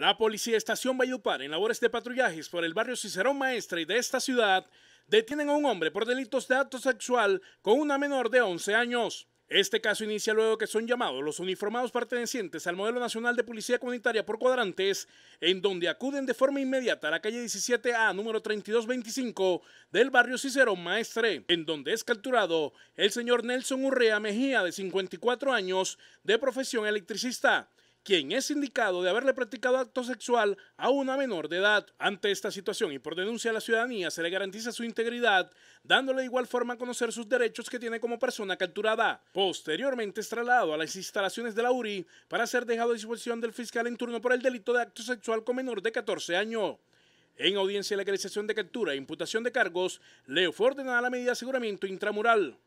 La Policía Estación Valledupar, en labores de patrullajes por el barrio Cicerón Maestre de esta ciudad, detienen a un hombre por delitos de acto sexual con una menor de 11 años. Este caso inicia luego que son llamados los uniformados pertenecientes al modelo nacional de policía comunitaria por cuadrantes, en donde acuden de forma inmediata a la calle 17A número 3225 del barrio Cicerón Maestre, en donde es capturado el señor Nelson Urrea Mejía de 54 años de profesión electricista quien es indicado de haberle practicado acto sexual a una menor de edad. Ante esta situación y por denuncia a la ciudadanía se le garantiza su integridad, dándole igual forma a conocer sus derechos que tiene como persona capturada. Posteriormente es trasladado a las instalaciones de la URI para ser dejado a disposición del fiscal en turno por el delito de acto sexual con menor de 14 años. En audiencia de legalización de captura e imputación de cargos, le fue ordenada la medida de aseguramiento intramural.